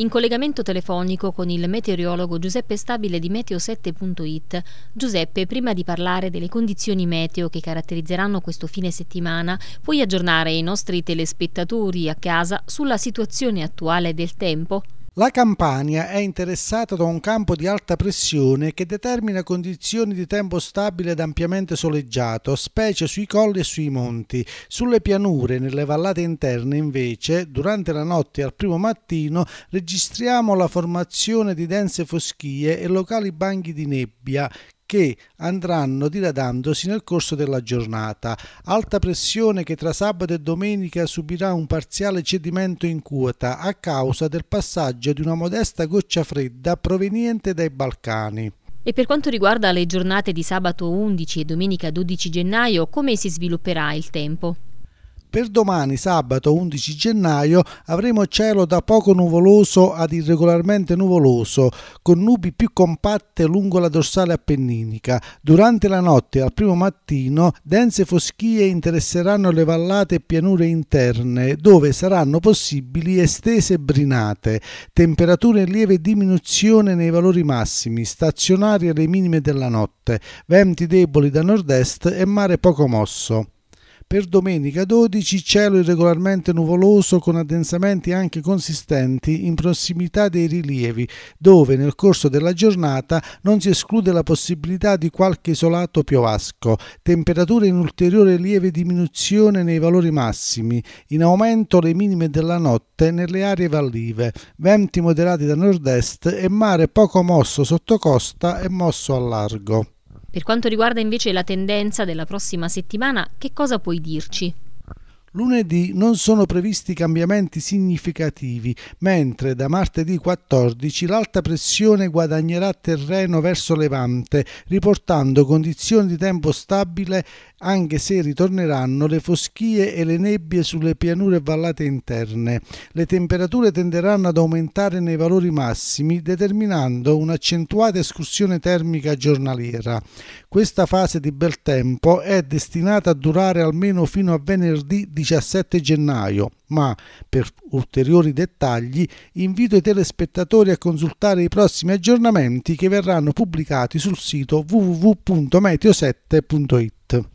In collegamento telefonico con il meteorologo Giuseppe Stabile di meteo7.it. Giuseppe, prima di parlare delle condizioni meteo che caratterizzeranno questo fine settimana, puoi aggiornare i nostri telespettatori a casa sulla situazione attuale del tempo? La Campania è interessata da un campo di alta pressione che determina condizioni di tempo stabile ed ampiamente soleggiato, specie sui colli e sui monti. Sulle pianure, nelle vallate interne, invece, durante la notte e al primo mattino, registriamo la formazione di dense foschie e locali banchi di nebbia che andranno diradandosi nel corso della giornata. Alta pressione che tra sabato e domenica subirà un parziale cedimento in quota a causa del passaggio di una modesta goccia fredda proveniente dai Balcani. E per quanto riguarda le giornate di sabato 11 e domenica 12 gennaio, come si svilupperà il tempo? Per domani, sabato 11 gennaio, avremo cielo da poco nuvoloso ad irregolarmente nuvoloso, con nubi più compatte lungo la dorsale appenninica. Durante la notte al primo mattino, dense foschie interesseranno le vallate e pianure interne, dove saranno possibili estese brinate. Temperature in lieve diminuzione nei valori massimi, stazionarie alle minime della notte, venti deboli da nord-est e mare poco mosso. Per domenica 12 cielo irregolarmente nuvoloso con addensamenti anche consistenti in prossimità dei rilievi, dove nel corso della giornata non si esclude la possibilità di qualche isolato piovasco. Temperature in ulteriore lieve diminuzione nei valori massimi, in aumento le minime della notte nelle aree vallive, venti moderati da nord-est e mare poco mosso sotto costa e mosso a largo. Per quanto riguarda invece la tendenza della prossima settimana, che cosa puoi dirci? Lunedì non sono previsti cambiamenti significativi, mentre da martedì 14 l'alta pressione guadagnerà terreno verso Levante, riportando condizioni di tempo stabile anche se ritorneranno le foschie e le nebbie sulle pianure e vallate interne. Le temperature tenderanno ad aumentare nei valori massimi, determinando un'accentuata escursione termica giornaliera. Questa fase di bel tempo è destinata a durare almeno fino a venerdì 17 gennaio, ma per ulteriori dettagli invito i telespettatori a consultare i prossimi aggiornamenti che verranno pubblicati sul sito www.meteo7.it.